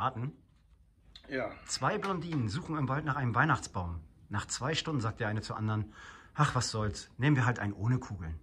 Martin? Ja. Zwei Blondinen suchen im Wald nach einem Weihnachtsbaum. Nach zwei Stunden sagt der eine zur anderen, ach was soll's, nehmen wir halt einen ohne Kugeln.